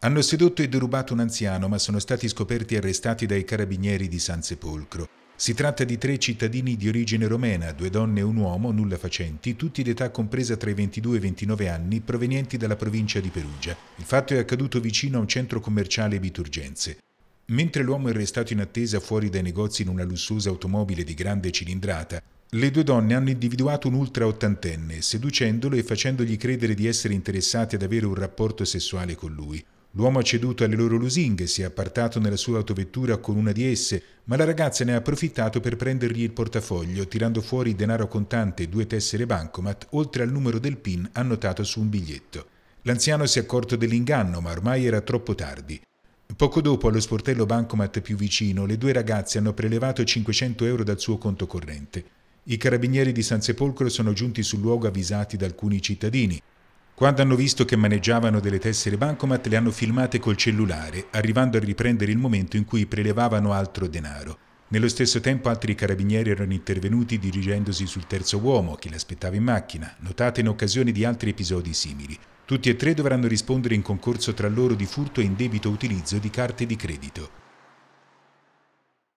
Hanno sedotto e derubato un anziano, ma sono stati scoperti e arrestati dai carabinieri di San Sepolcro. Si tratta di tre cittadini di origine romena, due donne e un uomo, nulla facenti, tutti d'età compresa tra i 22 e i 29 anni, provenienti dalla provincia di Perugia. Il fatto è accaduto vicino a un centro commerciale Biturgenze. Mentre l'uomo è restato in attesa fuori dai negozi in una lussuosa automobile di grande cilindrata, le due donne hanno individuato un ultra ottantenne, seducendolo e facendogli credere di essere interessate ad avere un rapporto sessuale con lui. L'uomo ha ceduto alle loro lusinghe, si è appartato nella sua autovettura con una di esse, ma la ragazza ne ha approfittato per prendergli il portafoglio, tirando fuori denaro contante e due tessere bancomat, oltre al numero del PIN annotato su un biglietto. L'anziano si è accorto dell'inganno, ma ormai era troppo tardi. Poco dopo, allo sportello bancomat più vicino, le due ragazze hanno prelevato 500 euro dal suo conto corrente. I carabinieri di San Sepolcro sono giunti sul luogo avvisati da alcuni cittadini. Quando hanno visto che maneggiavano delle tessere bancomat le hanno filmate col cellulare, arrivando a riprendere il momento in cui prelevavano altro denaro. Nello stesso tempo altri carabinieri erano intervenuti dirigendosi sul terzo uomo che l'aspettava in macchina, notate in occasione di altri episodi simili. Tutti e tre dovranno rispondere in concorso tra loro di furto e indebito utilizzo di carte di credito.